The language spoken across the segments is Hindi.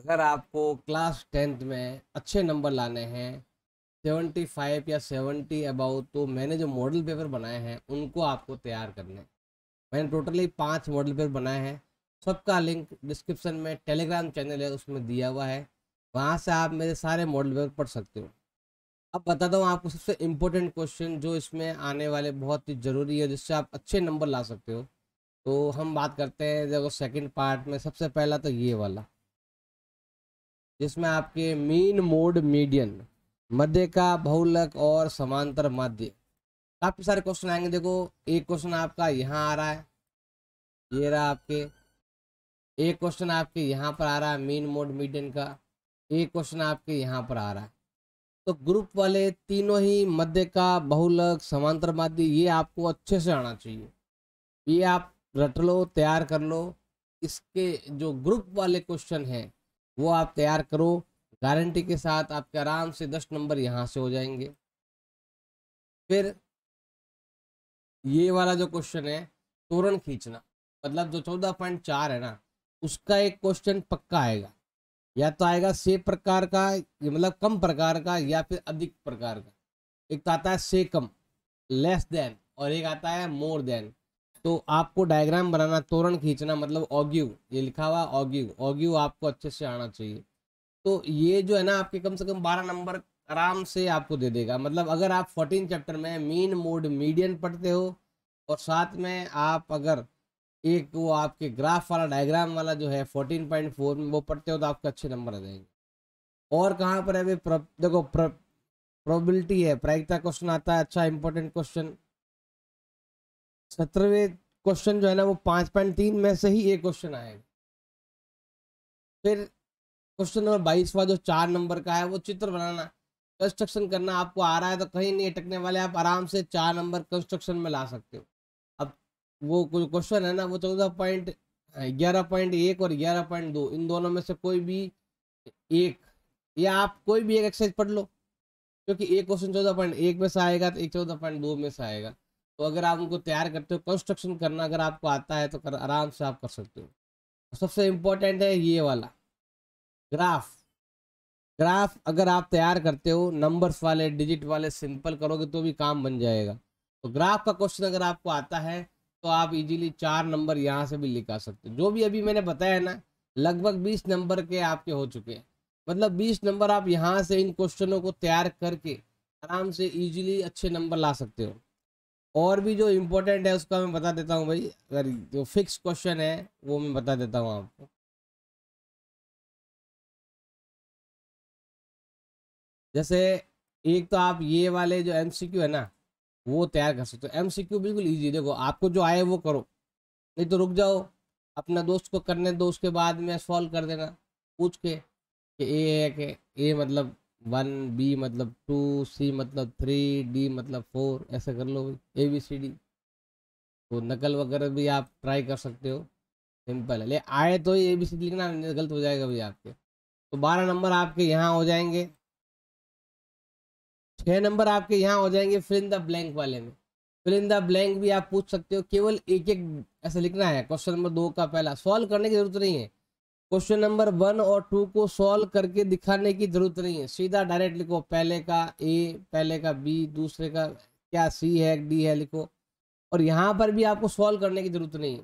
अगर आपको क्लास टेंथ में अच्छे नंबर लाने हैं सेवेंटी फाइव या सेवेंटी अबाउ तो मैंने जो मॉडल पेपर बनाए हैं उनको आपको तैयार करने मैंने टोटली पाँच मॉडल पेपर बनाए हैं सबका लिंक डिस्क्रिप्शन में टेलीग्राम चैनल है उसमें दिया हुआ है वहाँ से आप मेरे सारे मॉडल पेपर पढ़ सकते हो अब बताता हूँ आपको सबसे इम्पोर्टेंट क्वेश्चन जो इसमें आने वाले बहुत ही ज़रूरी है जिससे आप अच्छे नंबर ला सकते हो तो हम बात करते हैं देखो सेकंड पार्ट में सबसे पहला तो ये वाला जिसमें आपके मीन मोड मीडियन मध्य का बहुलक और समांतर माध्य काफ़ी सारे क्वेश्चन आएंगे देखो एक क्वेश्चन आपका यहाँ आ रहा है ये रहा आपके एक क्वेश्चन आपके यहाँ पर आ रहा है मीन मोड मीडियन का एक क्वेश्चन आपके यहाँ पर आ रहा है तो ग्रुप वाले तीनों ही मध्य का बहुलक समांतर माध्य ये आपको अच्छे से आना चाहिए ये आप रट लो तैयार कर लो इसके जो ग्रुप वाले क्वेश्चन हैं वो आप तैयार करो गारंटी के साथ आपके आराम से दस नंबर यहाँ से हो जाएंगे फिर ये वाला जो क्वेश्चन है तोरण खींचना मतलब जो चौदह पॉइंट चार है ना उसका एक क्वेश्चन पक्का आएगा या तो आएगा से प्रकार का मतलब कम प्रकार का या फिर अधिक प्रकार का एक तो आता है से कम लेस देन और एक आता है मोर देन तो आपको डायग्राम बनाना तोरण खींचना मतलब ऑग्यू ये लिखा हुआ ऑग्यू ऑग्यू आपको अच्छे से आना चाहिए तो ये जो है ना आपके कम से कम बारह नंबर आराम से आपको दे देगा मतलब अगर आप फोर्टीन चैप्टर में मीन मोड मीडियन पढ़ते हो और साथ में आप अगर एक वो आपके ग्राफ वाला डायग्राम वाला जो है फोर्टीन पॉइंट फोर में वो पढ़ते हो तो आपको अच्छे नंबर आ जाएंगे और कहाँ पर है भाई देखो प्रोबिलिटी है प्रायिकता क्वेश्चन आता है अच्छा इंपॉर्टेंट क्वेश्चन सत्रहवें क्वेश्चन जो है ना वो पाँच पॉइंट तीन में से ही एक क्वेश्चन आएगा फिर क्वेश्चन नंबर बाईसवा जो चार नंबर का है वो चित्र बनाना कंस्ट्रक्शन करना आपको आ रहा है तो कहीं नहीं अटकने वाले आप आराम से चार नंबर कंस्ट्रक्शन में ला सकते हो अब वो क्वेश्चन है ना वो चौदह पॉइंट ग्यारह पॉइंट एक और ग्यारह पॉइंट दो इन दोनों में से कोई भी एक या आप कोई भी एक एक्सरसाइज पढ़ लो क्योंकि एक क्वेश्चन चौदह पॉइंट एक में से आएगा तो एक चौदह पॉइंट दो में से आएगा तो अगर आप उनको तैयार करते हो कंस्ट्रक्शन करना अगर आपको आता है तो कर आराम से आप कर सकते हो तो सबसे इम्पोर्टेंट है ये वाला ग्राफ ग्राफ अगर आप तैयार करते हो नंबर्स वाले डिजिट वाले सिंपल करोगे तो भी काम बन जाएगा तो ग्राफ का क्वेश्चन अगर आपको आता है तो आप इजीली चार नंबर यहाँ से भी लिखा सकते हो जो भी अभी मैंने बताया ना लगभग बीस नंबर के आपके हो चुके हैं मतलब बीस नंबर आप यहाँ से इन क्वेश्चनों को तैयार करके आराम से ईजिली अच्छे नंबर ला सकते हो और भी जो इम्पोर्टेंट है उसका मैं बता देता हूँ भाई अगर जो फिक्स क्वेश्चन है वो मैं बता देता हूँ आपको जैसे एक तो आप ये वाले जो एमसीक्यू है ना वो तैयार कर सकते हो एमसीक्यू बिल्कुल ईजी देखो आपको जो आए वो करो नहीं तो रुक जाओ अपना दोस्त को करने दो उसके बाद में सॉल्व कर देना पूछ के कि ए है कि ए मतलब वन बी मतलब टू सी मतलब थ्री डी मतलब फोर ऐसा कर लो भाई ए बी सी डी तो नकल वगैरह भी आप ट्राई कर सकते हो सिंपल है ले आए तो ए बी सी डी लिखना तो गलत हो जाएगा भाई आपके तो बारह नंबर आपके यहाँ हो जाएंगे छः नंबर आपके यहाँ हो जाएंगे फिर इन द ब्लैंक वाले में फिर इन द ब्लैंक भी आप पूछ सकते हो केवल एक एक ऐसा लिखना है क्वेश्चन नंबर दो का पहला सॉल्व करने की जरूरत नहीं है क्वेश्चन नंबर वन और टू को सॉल्व करके दिखाने की जरूरत नहीं है सीधा डायरेक्ट लिखो पहले का ए पहले का बी दूसरे का क्या सी है डी है लिखो और यहाँ पर भी आपको सॉल्व करने की जरूरत नहीं है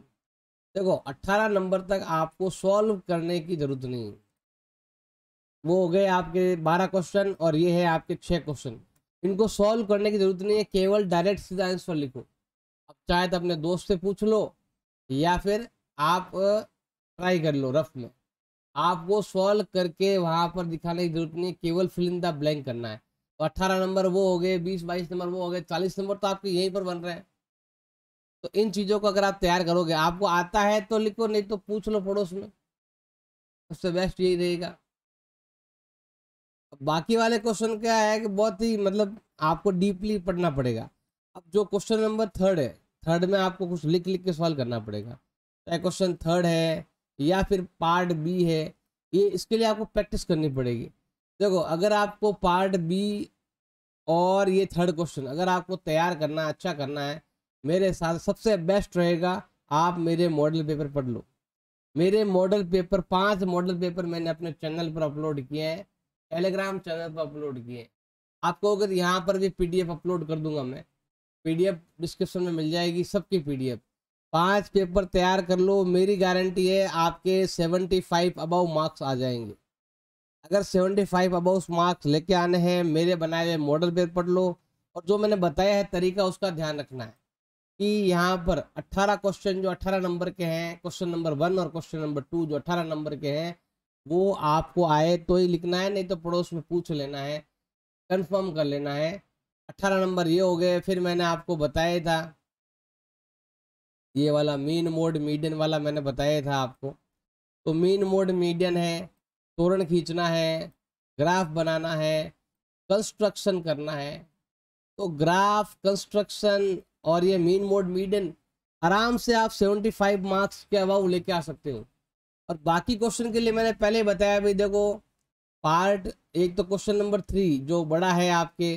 देखो 18 नंबर तक आपको सॉल्व करने की जरूरत नहीं है वो हो गए आपके 12 क्वेश्चन और ये है आपके छः क्वेश्चन इनको सॉल्व करने की जरूरत नहीं है केवल डायरेक्ट सीधा आंसर लिखो अब चाहे तो अपने दोस्त से पूछ लो या फिर आप ट्राई कर लो रफ में आपको सॉल्व करके वहाँ पर दिखाने की जरूरत नहीं है केवल फिल इन द ब्लैंक करना है तो अट्ठारह नंबर वो हो गए बीस बाईस नंबर वो हो गए चालीस नंबर तो आपके यहीं पर बन रहे हैं तो इन चीज़ों को अगर आप तैयार करोगे आपको आता है तो लिखो नहीं तो पूछ लो पड़ोस में सबसे बेस्ट यही रहेगा बाकी वाले क्वेश्चन क्या है कि बहुत ही मतलब आपको डीपली पढ़ना पड़ेगा अब जो क्वेश्चन नंबर थर्ड है थर्ड में आपको कुछ लिख लिख के सॉल्व करना पड़ेगा चाहे क्वेश्चन थर्ड है या फिर पार्ट बी है ये इसके लिए आपको प्रैक्टिस करनी पड़ेगी देखो अगर आपको पार्ट बी और ये थर्ड क्वेश्चन अगर आपको तैयार करना है अच्छा करना है मेरे साथ सबसे बेस्ट रहेगा आप मेरे मॉडल पेपर पढ़ लो मेरे मॉडल पेपर पांच मॉडल पेपर मैंने अपने चैनल पर अपलोड किए हैं टेलीग्राम चैनल पर अपलोड किए हैं आपको अगर यहाँ पर भी पीडीएफ अपलोड कर दूंगा मैं पीडीएफ डिस्क्रिप्शन में मिल जाएगी सबकी पीडीएफ पांच पेपर तैयार कर लो मेरी गारंटी है आपके सेवेंटी फाइव अबव मार्क्स आ जाएंगे अगर सेवेंटी फाइव अबव मार्क्स लेके आने हैं मेरे बनाए हुए मॉडल पेपर पढ़ लो और जो मैंने बताया है तरीका उसका ध्यान रखना है कि यहाँ पर 18 क्वेश्चन जो 18 नंबर के हैं क्वेश्चन नंबर वन और क्वेश्चन नंबर टू जो 18 नंबर के हैं वो आपको आए तो ही लिखना है नहीं तो पड़ोस में पूछ लेना है कंफर्म कर लेना है अट्ठारह नंबर ये हो गए फिर मैंने आपको बताया था ये वाला मीन मोड मीडियन वाला मैंने बताया था आपको तो मीन मोड मीडियन है तोरण खींचना है ग्राफ बनाना है कंस्ट्रक्शन करना है तो ग्राफ कंस्ट्रक्शन और ये मीन मोड मीडियन आराम से आप 75 मार्क्स के अबाव लेके आ सकते हो और बाकी क्वेश्चन के लिए मैंने पहले बताया भाई देखो पार्ट एक तो क्वेश्चन नंबर थ्री जो बड़ा है आपके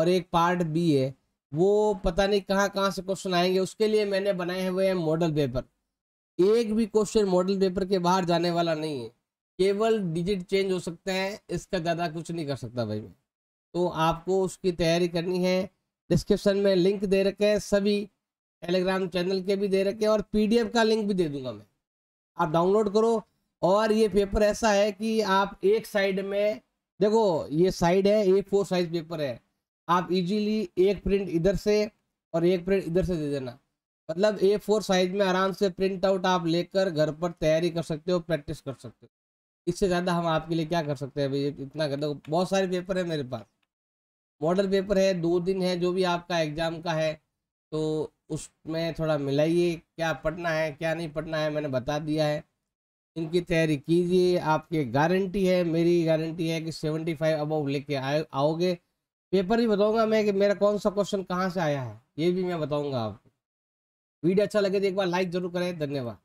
और एक पार्ट बी है वो पता नहीं कहाँ कहाँ से क्वेश्चन आएंगे उसके लिए मैंने बनाए हुए हैं मॉडल पेपर एक भी क्वेश्चन मॉडल पेपर के बाहर जाने वाला नहीं है केवल डिजिट चेंज हो सकते हैं इसका ज़्यादा कुछ नहीं कर सकता भाई मैं तो आपको उसकी तैयारी करनी है डिस्क्रिप्शन में लिंक दे रखे हैं सभी टेलीग्राम चैनल के भी दे रखे हैं और पीडीएफ का लिंक भी दे दूंगा मैं आप डाउनलोड करो और ये पेपर ऐसा है कि आप एक साइड में देखो ये साइड है ए फोर साइज पेपर है आप इजीली एक प्रिंट इधर से और एक प्रिंट इधर से दे देना मतलब ए फोर साइज में आराम से प्रिंट आउट आप लेकर घर पर तैयारी कर सकते हो प्रैक्टिस कर सकते हो इससे ज़्यादा हम आपके लिए क्या कर सकते हैं भाई इतना कर दो बहुत सारे पेपर है मेरे पास मॉडल पेपर है दो दिन है जो भी आपका एग्ज़ाम का है तो उसमें थोड़ा मिलाइए क्या पढ़ना है क्या नहीं पढ़ना है मैंने बता दिया है इनकी तैयारी कीजिए आपके गारंटी है मेरी गारंटी है कि सेवेंटी फाइव अबव लेके आए आओगे पेपर भी बताऊंगा मैं कि मेरा कौन सा क्वेश्चन कहाँ से आया है ये भी मैं बताऊंगा आपको वीडियो अच्छा लगे तो एक बार लाइक जरूर करें धन्यवाद